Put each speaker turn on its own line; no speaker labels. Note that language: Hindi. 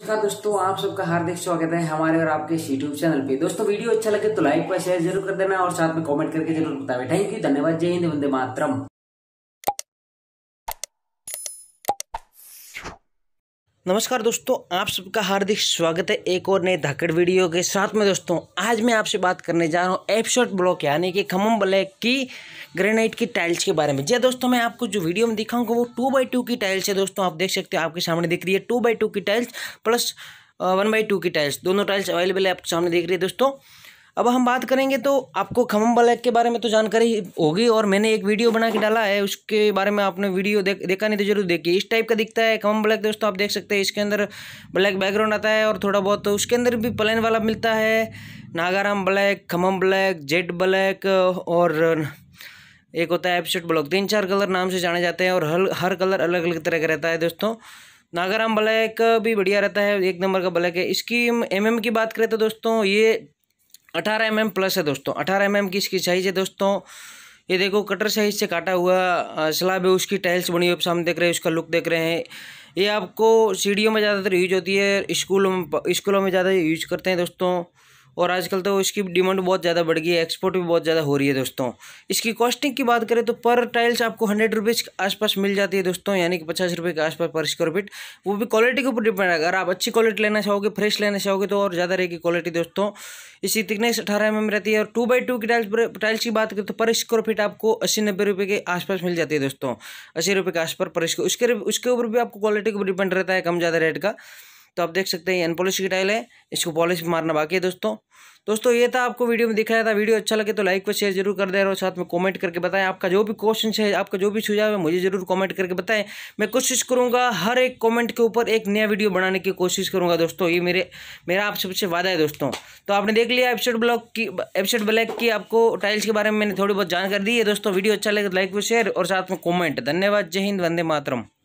नमस्कार दोस्तों आप सबका हार्दिक स्वागत है हमारे और आपके यूट्यूब चैनल पे दोस्तों वीडियो अच्छा लगे तो लाइक व शेयर जरूर कर देना और साथ में कमेंट करके जरूर बताए थैंक यू धन्यवाद जय हिंद वंदे मातरम नमस्कार दोस्तों आप सबका हार्दिक स्वागत है एक और नए धाकड़ वीडियो के साथ में दोस्तों आज मैं आपसे बात करने जा रहा हूँ एपशॉट ब्लॉक यानी कि खमम ब्लैक की ग्रेनाइट की टाइल्स के बारे में जी हाँ दोस्तों मैं आपको जो वीडियो में दिखाऊंगा वो टू बाई टू की टाइल्स है दोस्तों आप देख सकते हो आपके सामने दिख रही है टू बाई टू की tiles plus one by two की टाइल्स दोनों टाइल्स अवेलेबल है आपके सामने देख रही है दोस्तों अब हम बात करेंगे तो आपको खमम ब्लैक के बारे में तो जानकारी होगी और मैंने एक वीडियो बना के डाला है उसके बारे में आपने वीडियो देख देखा नहीं तो जरूर देखिए इस टाइप का दिखता है खमम ब्लैक दोस्तों आप देख सकते हैं इसके अंदर ब्लैक बैकग्राउंड आता है और थोड़ा बहुत तो उसके अंदर भी प्लेन वाला मिलता है Nagaram black Khammam black jade black और एक होता है एपसेट ब्लॉक तीन चार कलर नाम से जाने जाते हैं और हर हर कलर अलग अलग तरह का रहता है दोस्तों नागाराम ब्लैक भी बढ़िया रहता है एक नंबर का ब्लैक है इसकी एम एम की बात करें तो दोस्तों ये अठारह एम प्लस है दोस्तों अठारह एम की इसकी साइज है दोस्तों ये देखो कटर साइज से काटा हुआ स्लाब है उसकी टाइल्स बनी हुई सामने देख रहे हैं उसका लुक देख रहे हैं ये आपको सीढ़ियों में ज़्यादातर यूज होती है स्कूलों में स्कूलों में ज़्यादा यूज करते हैं दोस्तों और आजकल तो इसकी डिमांड बहुत ज़्यादा बढ़ गई है एक्सपोर्ट भी बहुत ज़्यादा हो रही है दोस्तों इसकी कॉस्टिंग की बात करें तो पर टाइल्स आपको हंड्रेड रुपीज़ के आसपास मिल जाती है दोस्तों यानी कि पचास रुपये के आसपास पर स्क्वायर फीट वो भी क्वालिटी के ऊपर डिपेंड है अगर आप अच्छी क्वालिटी लेना चाहोगे फ्रेश लेना चाहोगे तो और ज़्यादा रहेगी क्वालिटी दोस्तों इसी थिकनेस अठारह एम mm रहती है और टू बाई टू की टाइल्स टाइल्स की बात करें तो पर स्क्वायर फीट आपको अस्सी नब्बे रुपये के आसपास मिल जाती है दोस्तों अस्सी रुपये के आसपास पर स्क्वायर उसके उसके ऊपर भी आपको क्वालिटी के ऊपर डिपेंड रहता है कम ज़्यादा रेट का तो आप देख सकते हैं ये अनपॉलिश की टाइल है इसको पॉलिश मारना बाकी है दोस्तों दोस्तों ये था आपको वीडियो में दिखाया था वीडियो अच्छा लगे तो लाइक व शेयर जरूर कर दे और साथ में कमेंट करके बताएं आपका जो भी क्वेश्चन है आपका जो भी सुझाव है मुझे जरूर कमेंट करके बताएं मैं कोशिश करूंगा हर एक कमेंट के ऊपर एक नया वीडियो बनाने की कोशिश करूंगा दोस्तों ये मेरे मेरा आप सबसे वादा है दोस्तों तो आपने देख लिया एपिसोड ब्लॉक की एपिसोड ब्लैक की आपको टाइल्स के बारे में मैंने थोड़ी बहुत जानकारी दी है दोस्तों वीडियो अच्छा लगे तो लाइक व शेयर और साथ में कॉमेंट धन्यवाद जय हिंद वंदे मातरम